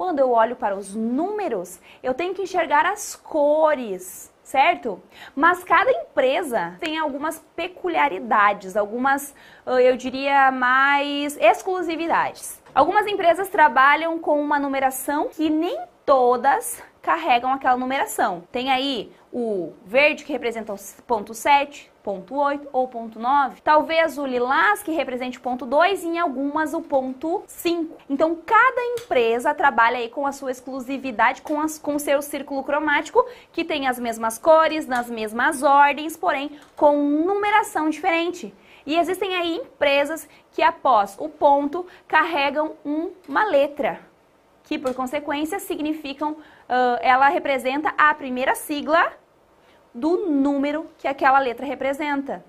Quando eu olho para os números, eu tenho que enxergar as cores, certo? Mas cada empresa tem algumas peculiaridades, algumas, ah, eu diria, mais exclusividades. Algumas empresas trabalham com uma numeração que nem todas carregam aquela numeração. Tem aí o verde que representa o ponto 7, ponto 8 ou ponto 9, talvez o lilás que represente o ponto 2 e em algumas o ponto 5. Então cada empresa trabalha aí com a sua exclusividade, com, as, com seu círculo cromático, que tem as mesmas cores, nas mesmas ordens, porém com numeração diferente. E existem aí empresas que após o ponto carregam uma letra que por consequência significam, uh, ela representa a primeira sigla do número que aquela letra representa.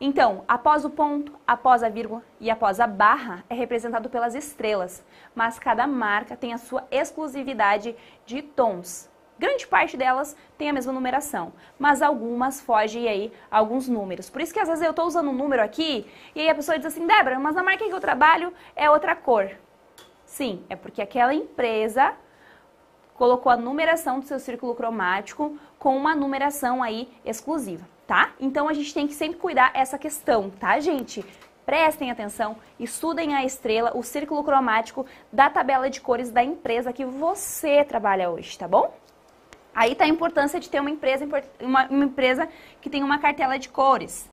Então, após o ponto, após a vírgula e após a barra é representado pelas estrelas, mas cada marca tem a sua exclusividade de tons. Grande parte delas tem a mesma numeração, mas algumas fogem aí alguns números. Por isso que às vezes eu estou usando um número aqui e aí a pessoa diz assim, Débora, mas na marca que eu trabalho é outra cor. Sim, é porque aquela empresa colocou a numeração do seu círculo cromático com uma numeração aí exclusiva, tá? Então a gente tem que sempre cuidar essa questão, tá, gente? Prestem atenção, estudem a estrela, o círculo cromático da tabela de cores da empresa que você trabalha hoje, tá bom? Aí tá a importância de ter uma empresa, uma, uma empresa que tem uma cartela de cores.